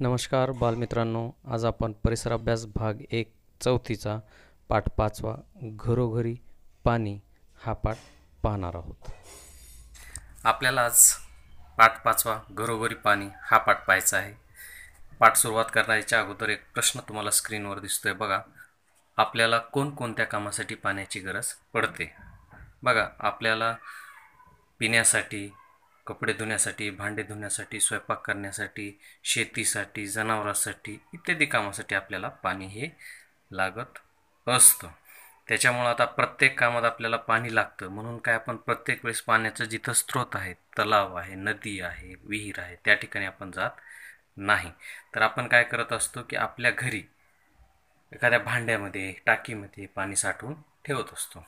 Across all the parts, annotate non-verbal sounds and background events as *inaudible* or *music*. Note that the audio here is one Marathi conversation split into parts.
नमस्कार बालमित्रांनो आज आपण परिसराभ्यास भाग एक चौथीचा पाठ पाचवा घरोघरी पाणी हा पाठ पाहणार आहोत आपल्याला आज पाठ पाचवा घरोघरी पाणी हा पाठ पाहायचा आहे पाठ सुरुवात करण्याच्या अगोदर एक प्रश्न तुम्हाला स्क्रीनवर दिसतोय बघा आपल्याला कोणकोणत्या कामासाठी पाण्याची गरज पडते बघा आपल्याला पिण्यासाठी कपडे धुण्यासाठी भांडे धुण्यासाठी स्वयंपाक करण्यासाठी शेतीसाठी जनावरांसाठी इत्यादी कामासाठी आपल्याला पाणी हे लागत असतं त्याच्यामुळं आता प्रत्येक कामात आपल्याला पाणी लागतं म्हणून काय आपण प्रत्येक वेळेस पाण्याचं जिथं स्रोत आहे तलाव आहे नदी आहे विहीर आहे त्या ठिकाणी आपण जात नाही तर आपण काय करत असतो की आपल्या घरी एखाद्या भांड्यामध्ये टाकीमध्ये पाणी साठवून ठेवत असतो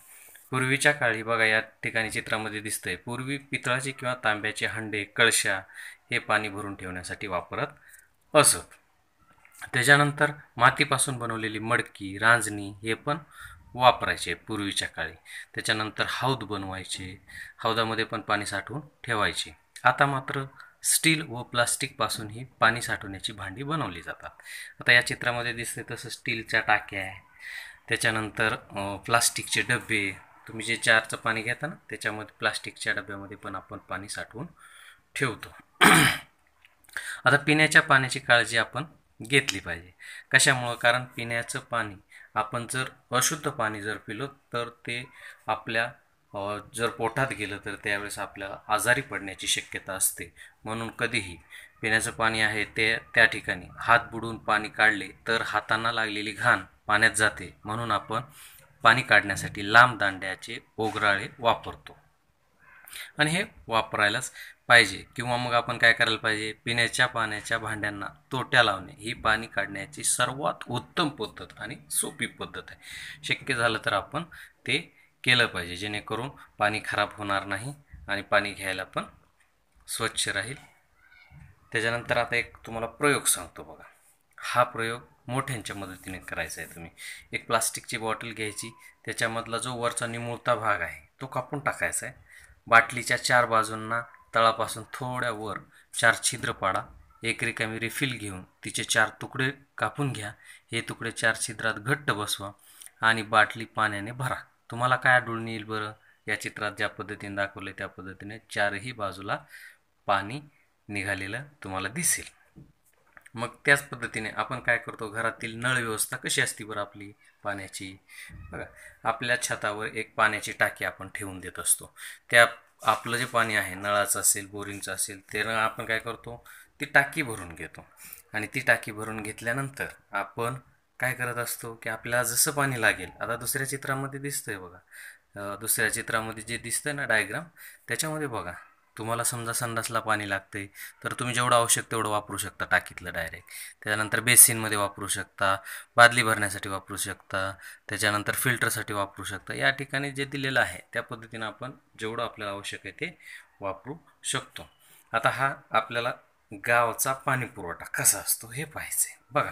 पूर्वीच्या काळी बघा या ठिकाणी चित्रामध्ये दिसतंय पूर्वी पितळाचे किंवा तांब्याचे हंडे कळशा हे पाणी भरून ठेवण्यासाठी वापरत असत त्याच्यानंतर मातीपासून बनवलेली मडकी रांजणी हे पण वापरायचे पूर्वीच्या काळी त्याच्यानंतर हौद बनवायचे हौदामध्ये पण पाणी साठवून ठेवायचे आता मात्र स्टील व प्लास्टिकपासूनही पाणी साठवण्याची भांडी बनवली जातात आता या चित्रामध्ये दिसते तसं स्टीलच्या टाक्या त्याच्यानंतर प्लास्टिकचे डबे तुम्ही जे चारचं पाणी घेता ना त्याच्यामध्ये प्लास्टिकच्या डब्यामध्ये पण आपण पाणी साठवून ठेवतो *clears throat* आता पिण्याच्या पाण्याची काळजी आपण घेतली पाहिजे कशामुळं कारण पिण्याचं पाणी आपण जर अशुद्ध पाणी जर पिलो तर ते आपल्या जर पोटात गेलं तर त्यावेळेस आपल्याला आजारी पडण्याची शक्यता असते म्हणून कधीही पिण्याचं पाणी आहे ते त्या ठिकाणी हात बुडून पाणी काढले तर हातांना लागलेली घाण पाण्यात जाते म्हणून आपण पाणी काढण्यासाठी लांब दांड्याचे ओगराळे वापरतो आणि हे वापरायलाच पाहिजे किंवा मग आपण काय करायला पाहिजे पिण्याच्या पाण्याच्या भांड्यांना तोट्या लावणे ही पाणी काढण्याची सर्वात उत्तम पद्धत आणि सोपी पद्धत आहे शक्य झालं तर आपण ते केलं पाहिजे जेणेकरून पाणी खराब होणार नाही आणि पाणी घ्यायला पण स्वच्छ राहील त्याच्यानंतर आता एक तुम्हाला प्रयोग सांगतो बघा हा प्रयोग मोठ्यांच्या मदतीने करायचं आहे तुम्ही एक प्लास्टिकची बॉटल घ्यायची त्याच्यामधला जो वरचा निमुळता भाग आहे तो कापून टाकायचा आहे बाटलीच्या चार बाजूंना तळापासून थोड्या वर चार छिद्र पाडा एक रिकामी रिफिल घेऊन तिचे चार तुकडे कापून घ्या हे तुकडे चार छिद्रात घट्ट बसवा आणि बाटली पाण्याने भरा तुम्हाला काय आढळून येईल बरं या चित्रात ज्या पद्धतीने दाखवले त्या पद्धतीने चारही बाजूला पाणी निघालेलं तुम्हाला दिसेल मग त्याच पद्धतीने आपण काय करतो घरातील नळ व्यवस्था कशी असते बरं आपली पाण्याची बघा आपल्या छतावर एक पाण्याची टाकी आपण ठेवून देत असतो त्या आपलं जे पाणी आहे नळाचं असेल बोरिंगचं असेल ते आपण काय करतो ती टाकी भरून घेतो आणि ती टाकी भरून घेतल्यानंतर आपण काय करत असतो की आपल्याला जसं पाणी लागेल आता दुसऱ्या चित्रामध्ये दिसतंय बघा दुसऱ्या चित्रामध्ये जे आहे ना डायग्राम त्याच्यामध्ये बघा तुम्हाला समजा संडासला पाणी लागते तर तुम्ही जेवढं आवश्यक तेवढं वापरू शकता टाकीतलं डायरेक्ट त्यानंतर बेसिनमध्ये वापरू शकता बादली भरण्यासाठी वापरू शकता त्याच्यानंतर फिल्टरसाठी वापरू शकता या ठिकाणी जे दिलेलं आहे त्या पद्धतीनं आपण जेवढं आपल्याला आवश्यक आहे ते वापरू शकतो आता हा आपल्याला गावचा पाणीपुरवठा कसा असतो हे पाहिजे बघा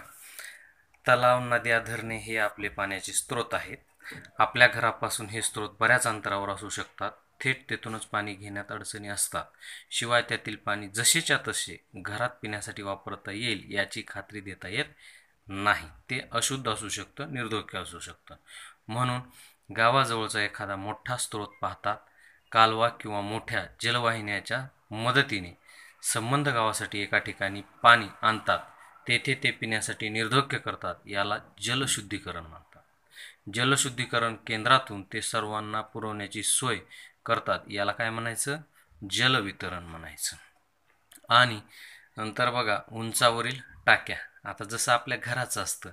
तलाव नद्या धरणे हे आपले पाण्याचे स्रोत आहेत आपल्या घरापासून हे स्रोत बऱ्याच अंतरावर असू शकतात थेट तेथूनच पाणी घेण्यात अडचणी असतात शिवाय त्यातील पाणी जसेच्या तसे घरात पिण्यासाठी वापरता येईल याची खात्री देता येत नाही ते अशुद्ध असू शकतं निर्धोक्य असू शकतं म्हणून गावाजवळचा एखादा मोठा स्रोत पाहतात कालवा किंवा मोठ्या जलवाहिन्याच्या मदतीने संबंध गावासाठी एका ठिकाणी पाणी आणतात तेथे ते पिण्यासाठी निर्धोक्य करतात याला जलशुद्धीकरण म्हणतात जलशुद्धीकरण केंद्रातून ते सर्वांना पुरवण्याची सोय करतात याला काय म्हणायचं जलवितरण म्हणायचं आणि नंतर बघा उंचावरील टाक्या आता जसं आपल्या घराचं असतं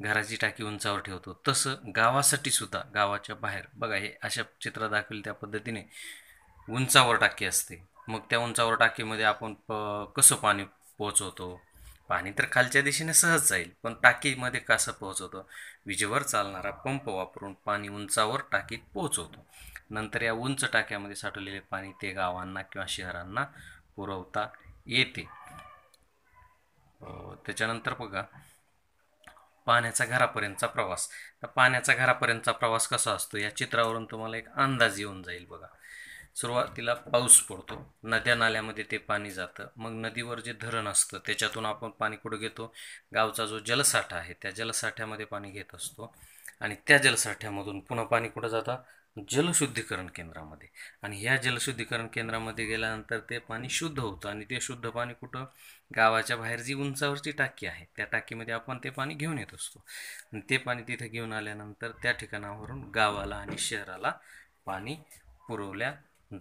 घराची टाकी उंचावर ठेवतो तसं गावासाठी सुद्धा गावाच्या बाहेर बघा हे अशा चित्र दाखवेल त्या पद्धतीने उंचावर टाकी असते मग त्या उंचावर टाकीमध्ये आपण प कसं पाणी पोहोचवतो पाणी तर खालच्या दिशेने सहज जाईल पण टाकीमध्ये कसं पोहोचवतो विजेवर चालणारा पंप वापरून पाणी उंचावर टाकीत पोहोचवतो नंतर या उंच टाक्यामध्ये साठवलेले पाणी ते गावांना किंवा शहरांना पुरवता येते त्याच्यानंतर बघा पाण्याचा घरापर्यंतचा प्रवास तर पाण्याचा घरापर्यंतचा प्रवास कसा असतो या चित्रावरून तुम्हाला एक अंदाज येऊन जाईल बघा सुरुवातीला पाऊस पडतो नद्या नाल्यामध्ये ते पाणी जातं मग नदीवर जे धरण असतं त्याच्यातून आपण पाणी कुठं घेतो गावचा जो जलसाठा आहे त्या जलसाठ्यामध्ये पाणी घेत असतो आणि त्या जलसाठ्यामधून पुन्हा पाणी कुठं जातं जलशुद्धीकरण केंद्रामध्ये आणि ह्या जलशुद्धीकरण केंद्रामध्ये गेल्यानंतर ते पाणी शुद्ध होतं आणि ते शुद्ध पाणी कुठं गावाच्या बाहेर जी उंचावरची टाकी आहे त्या टाकीमध्ये आपण ते पाणी घेऊन येत असतो आणि ते पाणी तिथे घेऊन आल्यानंतर त्या ठिकाणावरून गावाला आणि शहराला पाणी पुरवल्या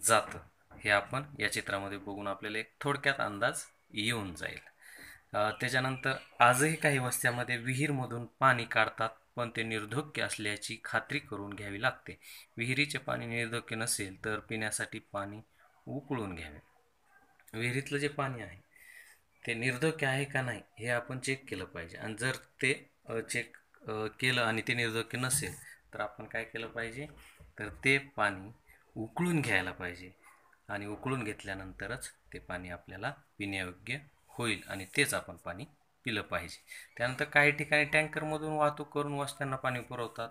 जातं हे आपण या चित्रामध्ये बघून आपल्याला एक थोडक्यात अंदाज येऊन जाईल त्याच्यानंतर आजही काही वस्त्यामध्ये विहीरमधून पाणी काढतात पण ते निर्धोक्य असल्याची खात्री करून घ्यावी लागते विहिरीचे पाणी निर्धोक्य नसेल तर पिण्यासाठी पाणी उकळून घ्यावे विहिरीतलं जे पाणी आहे ते निर्धोक्य आहे का नाही हे आपण चेक केलं पाहिजे आणि जर ते चेक केलं आणि ते निर्धोक्य नसेल तर आपण काय केलं पाहिजे तर ते पाणी उकळून घ्यायला पाहिजे आणि उकळून घेतल्यानंतरच ते पाणी आपल्याला पिण्यायोग्य होईल आणि तेच आपण पाणी पिलं पाहिजे त्यानंतर काही ठिकाणी टँकरमधून वाहतूक करून वस्त्यांना पाणी पुरवतात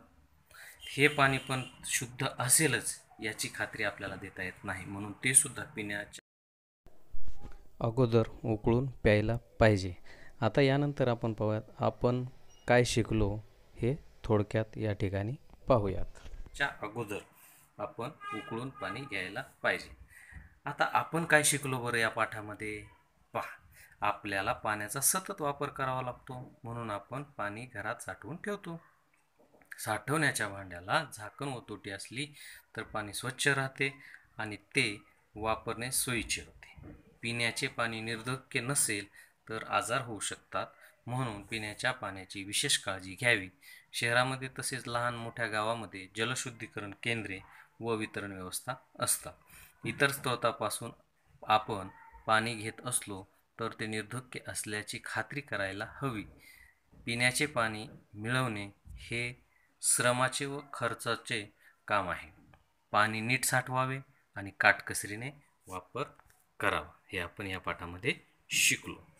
हे पाणी पण शुद्ध असेलच याची खात्री आपल्याला देता येत नाही म्हणून ते सुद्धा पिण्याच्या अगोदर उकळून प्यायला पाहिजे आता यानंतर आपण पाहूयात आपण काय शिकलो हे थोडक्यात या ठिकाणी पाहूयात च्या अगोदर आपण उकळून पाणी घ्यायला पाहिजे आता आपण काय शिकलो बरं या पाठामध्ये पहा आपल्याला पाण्याचा सतत वापर करावा लागतो म्हणून आपण पाणी घरात साठवून ठेवतो साठवण्याच्या भांड्याला झाकण व तोटी असली तर पाणी स्वच्छ राहते आणि ते वापरणे सोयीचे होते पिण्याचे पाणी निर्धक्य नसेल तर आजार होऊ शकतात म्हणून पिण्याच्या पाण्याची विशेष काळजी घ्यावी शहरामध्ये तसेच लहान मोठ्या गावामध्ये जलशुद्धीकरण केंद्रे व वितरण व्यवस्था असतात इतर स्त्रोतापासून आपण पाणी घेत असलो तर ते निर्धोक्य असल्याची खात्री करायला हवी पिण्याचे पाणी मिळवणे हे श्रमाचे व खर्चाचे काम आहे पाणी नीट साठवावे आणि काटकसरीने वापर करावा हे आपण या पाठामध्ये शिकलो